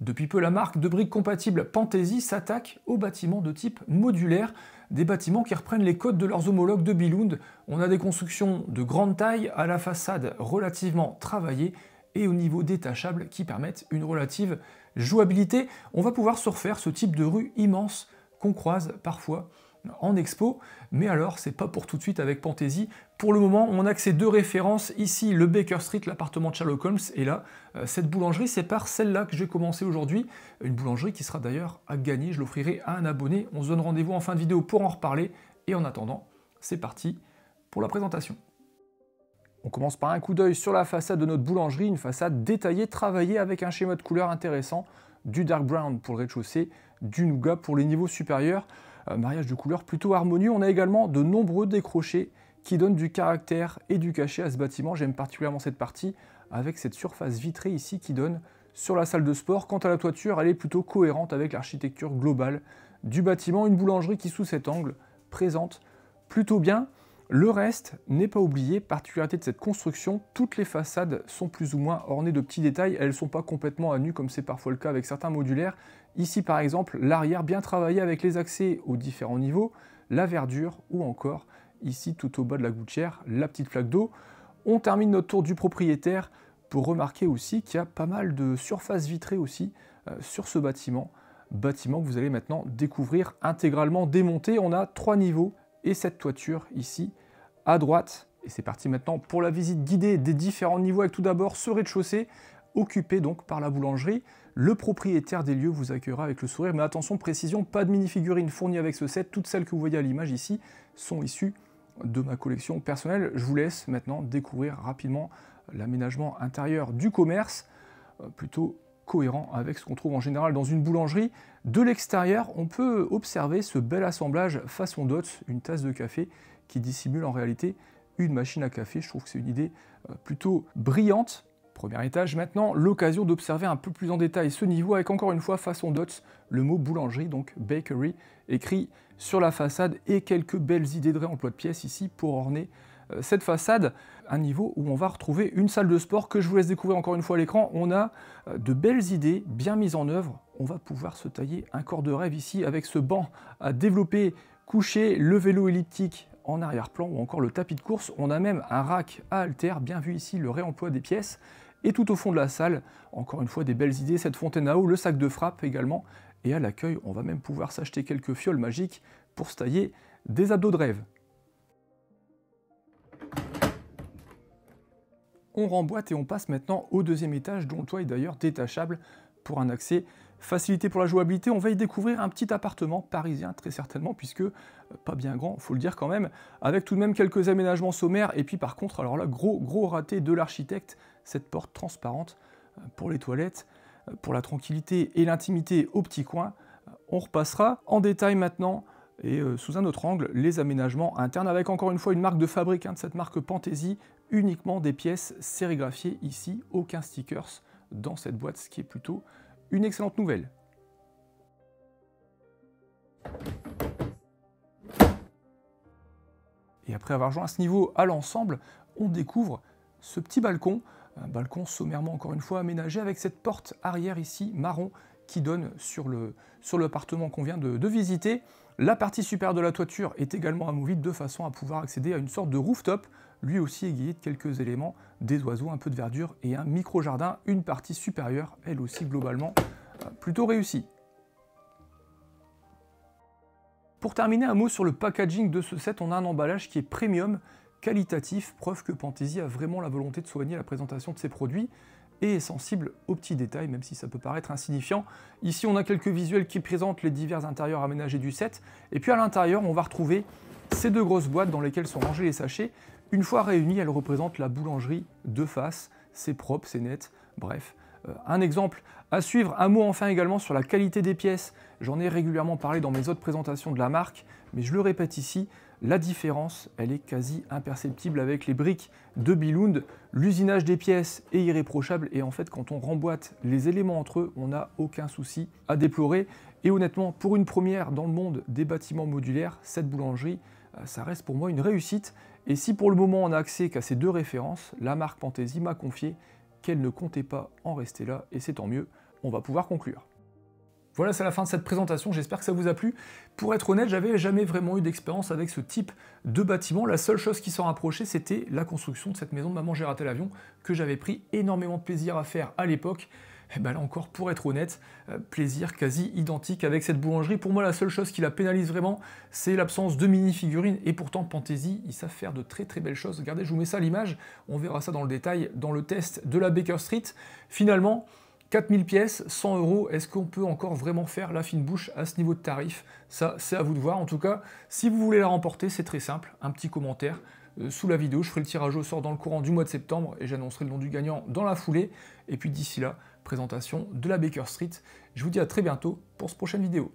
Depuis peu, la marque de briques compatibles Panthesi s'attaque aux bâtiments de type modulaire, des bâtiments qui reprennent les codes de leurs homologues de Billund. On a des constructions de grande taille, à la façade relativement travaillée et au niveau détachable qui permettent une relative jouabilité. On va pouvoir se ce type de rue immense qu'on croise parfois en expo, mais alors c'est pas pour tout de suite avec fantaisie. Pour le moment, on a ces deux références, ici le Baker Street, l'appartement de Sherlock Holmes, et là, euh, cette boulangerie, c'est par celle-là que j'ai commencé aujourd'hui, une boulangerie qui sera d'ailleurs à gagner, je l'offrirai à un abonné. On se donne rendez-vous en fin de vidéo pour en reparler, et en attendant, c'est parti pour la présentation. On commence par un coup d'œil sur la façade de notre boulangerie, une façade détaillée, travaillée avec un schéma de couleurs intéressant, du dark brown pour le rez-de-chaussée, du nougat pour les niveaux supérieurs. Euh, mariage de couleurs plutôt harmonieux. On a également de nombreux décrochés qui donnent du caractère et du cachet à ce bâtiment. J'aime particulièrement cette partie avec cette surface vitrée ici qui donne sur la salle de sport. Quant à la toiture, elle est plutôt cohérente avec l'architecture globale du bâtiment. Une boulangerie qui, sous cet angle, présente plutôt bien. Le reste n'est pas oublié, particularité de cette construction, toutes les façades sont plus ou moins ornées de petits détails, elles ne sont pas complètement à nu comme c'est parfois le cas avec certains modulaires, Ici par exemple, l'arrière bien travaillé avec les accès aux différents niveaux, la verdure ou encore ici tout au bas de la gouttière, la petite flaque d'eau. On termine notre tour du propriétaire pour remarquer aussi qu'il y a pas mal de surfaces vitrées aussi euh, sur ce bâtiment. Bâtiment que vous allez maintenant découvrir intégralement démonté. On a trois niveaux et cette toiture ici à droite. Et c'est parti maintenant pour la visite guidée des différents niveaux avec tout d'abord ce rez-de-chaussée occupé donc par la boulangerie. Le propriétaire des lieux vous accueillera avec le sourire, mais attention, précision, pas de mini-figurines fournies avec ce set, toutes celles que vous voyez à l'image ici sont issues de ma collection personnelle. Je vous laisse maintenant découvrir rapidement l'aménagement intérieur du commerce, euh, plutôt cohérent avec ce qu'on trouve en général dans une boulangerie. De l'extérieur, on peut observer ce bel assemblage façon d'hôte, une tasse de café qui dissimule en réalité une machine à café. Je trouve que c'est une idée euh, plutôt brillante premier étage maintenant, l'occasion d'observer un peu plus en détail ce niveau avec encore une fois façon dots, le mot boulangerie, donc bakery, écrit sur la façade et quelques belles idées de réemploi de pièces ici pour orner euh, cette façade, un niveau où on va retrouver une salle de sport que je vous laisse découvrir encore une fois à l'écran. On a euh, de belles idées bien mises en œuvre. On va pouvoir se tailler un corps de rêve ici avec ce banc à développer, coucher, le vélo elliptique en arrière-plan ou encore le tapis de course. On a même un rack à halter bien vu ici le réemploi des pièces. Et tout au fond de la salle, encore une fois, des belles idées, cette fontaine à eau, le sac de frappe également. Et à l'accueil, on va même pouvoir s'acheter quelques fioles magiques pour se tailler des abdos de rêve. On remboîte et on passe maintenant au deuxième étage dont le toit est d'ailleurs détachable pour un accès Facilité pour la jouabilité, on va y découvrir un petit appartement parisien très certainement, puisque euh, pas bien grand, faut le dire quand même, avec tout de même quelques aménagements sommaires, et puis par contre, alors là, gros gros raté de l'architecte, cette porte transparente euh, pour les toilettes, euh, pour la tranquillité et l'intimité au petit coin. On repassera en détail maintenant et sous un autre angle les aménagements internes avec encore une fois une marque de fabrique hein, de cette marque Pantesi, uniquement des pièces sérigraphiées ici, aucun stickers dans cette boîte, ce qui est plutôt une excellente nouvelle. Et après avoir joint à ce niveau à l'ensemble, on découvre ce petit balcon, un balcon sommairement encore une fois aménagé avec cette porte arrière ici marron qui donne sur le sur qu'on vient de, de, visiter. La partie supérieure de la toiture est également amovible de façon à pouvoir accéder à une sorte de rooftop lui aussi égayé de quelques éléments, des oiseaux, un peu de verdure et un micro-jardin, une partie supérieure, elle aussi globalement euh, plutôt réussie. Pour terminer, un mot sur le packaging de ce set, on a un emballage qui est premium, qualitatif, preuve que Pantesi a vraiment la volonté de soigner la présentation de ses produits et est sensible aux petits détails, même si ça peut paraître insignifiant. Ici, on a quelques visuels qui présentent les divers intérieurs aménagés du set, et puis à l'intérieur, on va retrouver ces deux grosses boîtes dans lesquelles sont rangés les sachets, une fois réunie, elle représente la boulangerie de face. C'est propre, c'est net, bref. Euh, un exemple à suivre, un mot enfin également sur la qualité des pièces. J'en ai régulièrement parlé dans mes autres présentations de la marque, mais je le répète ici, la différence, elle est quasi imperceptible avec les briques de Billund. L'usinage des pièces est irréprochable et en fait, quand on remboîte les éléments entre eux, on n'a aucun souci à déplorer. Et honnêtement, pour une première dans le monde des bâtiments modulaires, cette boulangerie, ça reste pour moi une réussite. Et si pour le moment on n'a accès qu'à ces deux références, la marque Panthésy m'a confié qu'elle ne comptait pas en rester là, et c'est tant mieux, on va pouvoir conclure. Voilà, c'est la fin de cette présentation, j'espère que ça vous a plu. Pour être honnête, j'avais jamais vraiment eu d'expérience avec ce type de bâtiment. La seule chose qui s'en rapprochait, c'était la construction de cette maison de Maman J'ai raté l'avion, que j'avais pris énormément de plaisir à faire à l'époque. Et eh bien là encore, pour être honnête, euh, plaisir quasi identique avec cette boulangerie. Pour moi, la seule chose qui la pénalise vraiment, c'est l'absence de mini-figurines. Et pourtant, panthésie, ils savent faire de très très belles choses. Regardez, je vous mets ça à l'image. On verra ça dans le détail dans le test de la Baker Street. Finalement, 4000 pièces, 100 euros, est-ce qu'on peut encore vraiment faire la fine bouche à ce niveau de tarif Ça, c'est à vous de voir. En tout cas, si vous voulez la remporter, c'est très simple. Un petit commentaire euh, sous la vidéo. Je ferai le tirage au sort dans le courant du mois de septembre et j'annoncerai le nom du gagnant dans la foulée. Et puis d'ici là, présentation de la Baker Street. Je vous dis à très bientôt pour ce prochaine vidéo.